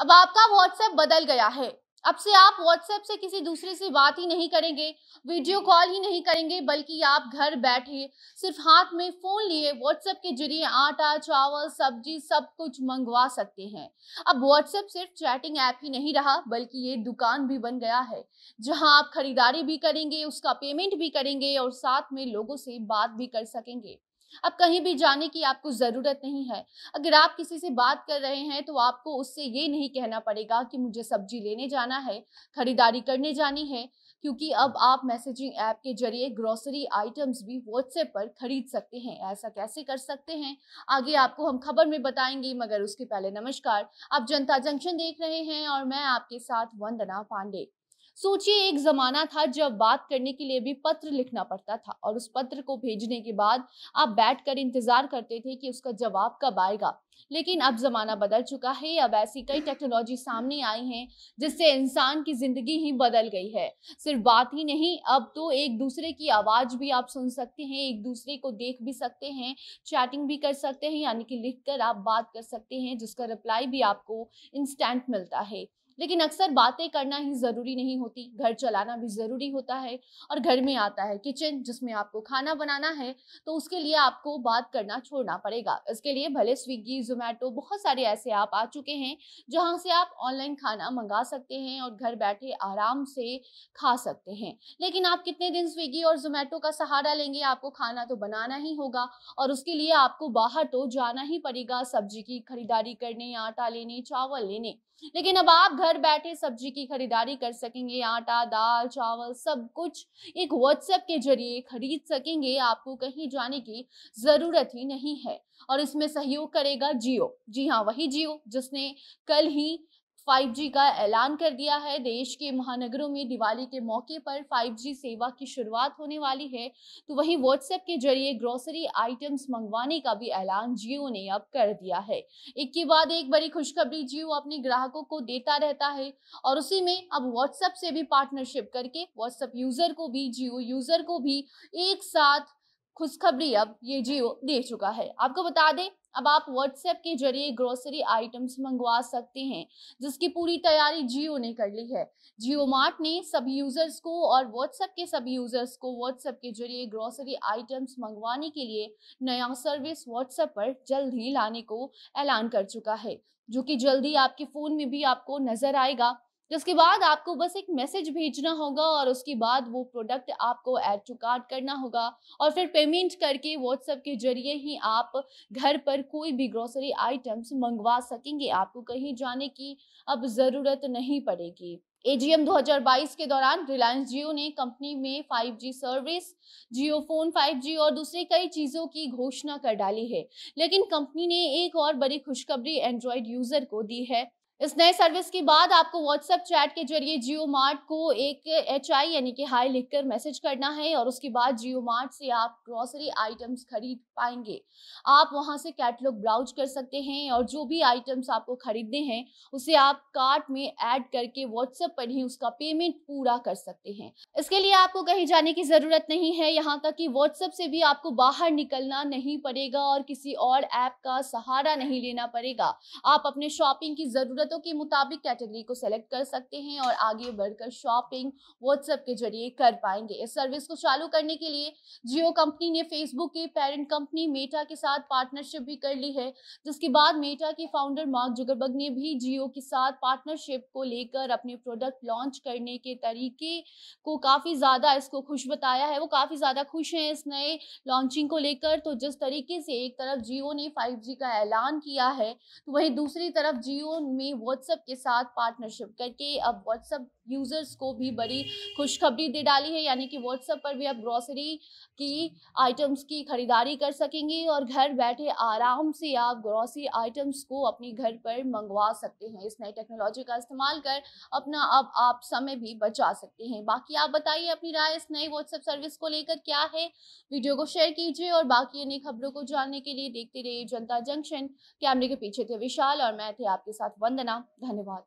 अब आपका व्हाट्सएप बदल गया है अब से आप व्हाट्सएप से किसी दूसरे से बात ही नहीं करेंगे वीडियो कॉल ही नहीं करेंगे बल्कि आप घर बैठे सिर्फ हाथ में फ़ोन लिए व्हाट्सएप के जरिए आटा चावल सब्जी सब कुछ मंगवा सकते हैं अब व्हाट्सएप सिर्फ चैटिंग ऐप ही नहीं रहा बल्कि ये दुकान भी बन गया है जहां आप खरीदारी भी करेंगे उसका पेमेंट भी करेंगे और साथ में लोगों से बात भी कर सकेंगे अब कहीं भी जाने की आपको ज़रूरत नहीं है अगर आप किसी से बात कर रहे हैं तो आपको उससे ये नहीं कहना पड़ेगा कि मुझे सब्जी लेने जाना है खरीदारी करने जानी है क्योंकि अब आप मैसेजिंग ऐप के जरिए ग्रोसरी आइटम्स भी व्हाट्सएप पर खरीद सकते हैं ऐसा कैसे कर सकते हैं आगे आपको हम खबर में बताएंगे मगर उसके पहले नमस्कार आप जनता जंक्शन देख रहे हैं और मैं आपके साथ वंदना पांडे सोचिए एक जमाना था जब बात करने के लिए भी पत्र लिखना पड़ता था और उस पत्र को भेजने के बाद आप बैठकर इंतजार करते थे कि उसका जवाब कब आएगा लेकिन अब ज़माना बदल चुका है अब ऐसी कई टेक्नोलॉजी सामने आई हैं जिससे इंसान की ज़िंदगी ही बदल गई है सिर्फ बात ही नहीं अब तो एक दूसरे की आवाज़ भी आप सुन सकते हैं एक दूसरे को देख भी सकते हैं चैटिंग भी कर सकते हैं यानी कि लिख कर आप बात कर सकते हैं जिसका रिप्लाई भी आपको इंस्टेंट मिलता है लेकिन अक्सर बातें करना ही ज़रूरी नहीं होती घर चलाना भी ज़रूरी होता है और घर में आता है किचन जिसमें आपको खाना बनाना है तो उसके लिए आपको बात करना छोड़ना पड़ेगा इसके लिए भले स्विगी जोमेटो बहुत सारे ऐसे ऐप आ चुके हैं जहाँ से आप ऑनलाइन खाना मंगा सकते हैं और घर बैठे आराम से खा सकते हैं लेकिन आप कितने दिन स्विगी और जोमेटो का सहारा लेंगे आपको खाना तो बनाना ही होगा और उसके लिए आपको बाहर तो जाना ही पड़ेगा सब्जी की खरीदारी करने आटा लेने चावल लेने लेकिन अब आप घर घर बैठे सब्जी की खरीदारी कर सकेंगे आटा दाल चावल सब कुछ एक व्हाट्सएप के जरिए खरीद सकेंगे आपको कहीं जाने की जरूरत ही नहीं है और इसमें सहयोग करेगा जियो जी हाँ वही जियो जिसने कल ही 5G का ऐलान कर दिया है देश के महानगरों में दिवाली के मौके पर 5G सेवा की शुरुआत होने वाली है तो वहीं व्हाट्सएप के जरिए ग्रोसरी आइटम्स मंगवाने का भी ऐलान जियो ने अब कर दिया है एक के बाद एक बड़ी खुशखबरी जियो अपने ग्राहकों को देता रहता है और उसी में अब व्हाट्सएप से भी पार्टनरशिप करके व्हाट्सएप यूजर को भी जियो यूजर को भी एक साथ खुशखबरी अब ये जियो दे चुका है आपको बता दें अब आप व्हाट्सएप के जरिए ग्रोसरी आइटम्स मंगवा सकते हैं जिसकी पूरी तैयारी जियो ने कर ली है जियो मार्ट ने सभी यूज़र्स को और व्हाट्सएप के सभी यूज़र्स को व्हाट्सएप के जरिए ग्रोसरी आइटम्स मंगवाने के लिए नया सर्विस व्हाट्सएप पर जल्द ही लाने को ऐलान कर चुका है जो कि जल्दी आपके फ़ोन में भी आपको नज़र आएगा जिसके बाद आपको बस एक मैसेज भेजना होगा और उसके बाद वो प्रोडक्ट आपको ऐड टू कार्ड करना होगा और फिर पेमेंट करके व्हाट्सएप के जरिए ही आप घर पर कोई भी ग्रोसरी आइटम्स मंगवा सकेंगे आपको कहीं जाने की अब ज़रूरत नहीं पड़ेगी एजीएम 2022 के दौरान रिलायंस जियो ने कंपनी में 5G सर्विस जियो फोन 5G और दूसरी कई चीज़ों की घोषणा कर डाली है लेकिन कंपनी ने एक और बड़ी खुशखबरी एंड्रॉयड यूजर को दी है इस नए सर्विस के बाद आपको व्हाट्सएप चैट के जरिए जियो मार्ट को एक एच आई यानी कि हाई लिखकर मैसेज करना है और उसके बाद जियो मार्ट से आप ग्रॉसरी आइटम्स खरीद पाएंगे आप वहां से कैटलॉग ब्राउज कर सकते हैं और जो भी आइटम्स आपको खरीदने हैं उसे आप कार्ट में ऐड करके व्हाट्सएप पर ही उसका पेमेंट पूरा कर सकते हैं इसके लिए आपको कहीं जाने की ज़रूरत नहीं है यहाँ तक कि व्हाट्सएप से भी आपको बाहर निकलना नहीं पड़ेगा और किसी और ऐप का सहारा नहीं लेना पड़ेगा आप अपने शॉपिंग की ज़रूरत ज़रूरतों के मुताबिक कैटेगरी को सेलेक्ट कर सकते हैं और आगे बढ़कर शॉपिंग व्हाट्सएप के जरिए कर पाएंगे इस सर्विस को चालू करने के लिए जियो कंपनी ने फेसबुक की पेरेंट कंपनी मेटा के साथ पार्टनरशिप भी कर ली है जिसके बाद मेटा के फाउंडर मार्क जुगरबग ने भी जियो के साथ पार्टनरशिप को लेकर अपने प्रोडक्ट लॉन्च करने के तरीके को काफ़ी ज़्यादा इसको खुश बताया है वो काफ़ी ज़्यादा खुश हैं इस नए लॉन्चिंग को लेकर तो जिस तरीके से एक तरफ जियो ने फाइव का ऐलान किया है तो वही दूसरी तरफ जियो में व्हाट्सएप के साथ पार्टनरशिप करके अब व्हाट्सएप यूज़र्स को भी बड़ी खुशखबरी दे डाली है यानी कि व्हाट्सएप पर भी आप ग्रॉसरी की आइटम्स की ख़रीदारी कर सकेंगे और घर बैठे आराम से आप ग्रॉसरी आइटम्स को अपने घर पर मंगवा सकते हैं इस नई टेक्नोलॉजी का इस्तेमाल कर अपना अब आप समय भी बचा सकते हैं बाकी आप बताइए अपनी राय इस नई व्हाट्सएप सर्विस को लेकर क्या है वीडियो को शेयर कीजिए और बाकी अन्य खबरों को जानने के लिए देखते रहिए जनता जंक्शन कैमरे के पीछे थे विशाल और मैं थे आपके साथ वंदना धन्यवाद